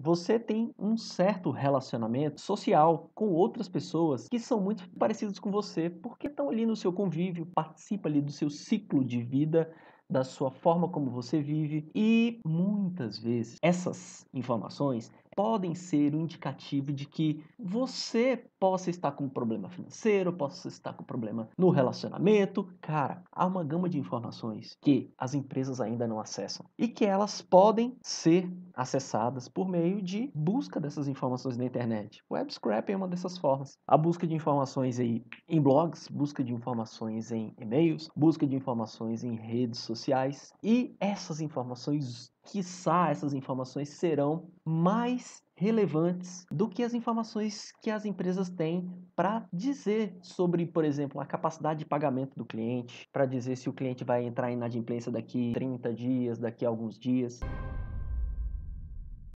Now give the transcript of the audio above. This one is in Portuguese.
você tem um certo relacionamento social com outras pessoas que são muito parecidas com você, porque estão ali no seu convívio, participa ali do seu ciclo de vida, da sua forma como você vive e muitas vezes essas informações podem ser um indicativo de que você possa estar com um problema financeiro, possa estar com um problema no relacionamento. Cara, há uma gama de informações que as empresas ainda não acessam e que elas podem ser acessadas por meio de busca dessas informações na internet. Web scraping é uma dessas formas. A busca de informações aí em blogs, busca de informações em e-mails, busca de informações em redes sociais e essas informações quiçá essas informações serão mais relevantes do que as informações que as empresas têm para dizer sobre, por exemplo, a capacidade de pagamento do cliente, para dizer se o cliente vai entrar em inadimplência daqui 30 dias, daqui a alguns dias.